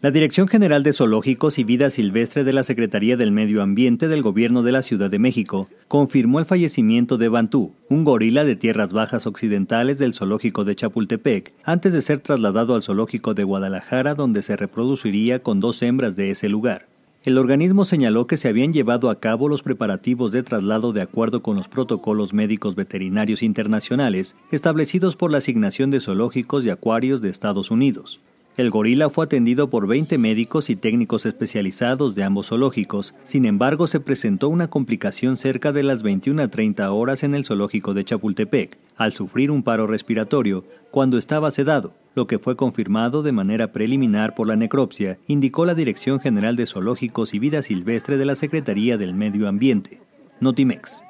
La Dirección General de Zoológicos y Vida Silvestre de la Secretaría del Medio Ambiente del Gobierno de la Ciudad de México confirmó el fallecimiento de Bantú, un gorila de tierras bajas occidentales del zoológico de Chapultepec, antes de ser trasladado al zoológico de Guadalajara donde se reproduciría con dos hembras de ese lugar. El organismo señaló que se habían llevado a cabo los preparativos de traslado de acuerdo con los protocolos médicos veterinarios internacionales establecidos por la Asignación de Zoológicos y Acuarios de Estados Unidos. El gorila fue atendido por 20 médicos y técnicos especializados de ambos zoológicos, sin embargo se presentó una complicación cerca de las 21 a 30 horas en el zoológico de Chapultepec, al sufrir un paro respiratorio cuando estaba sedado, lo que fue confirmado de manera preliminar por la necropsia, indicó la Dirección General de Zoológicos y Vida Silvestre de la Secretaría del Medio Ambiente, Notimex.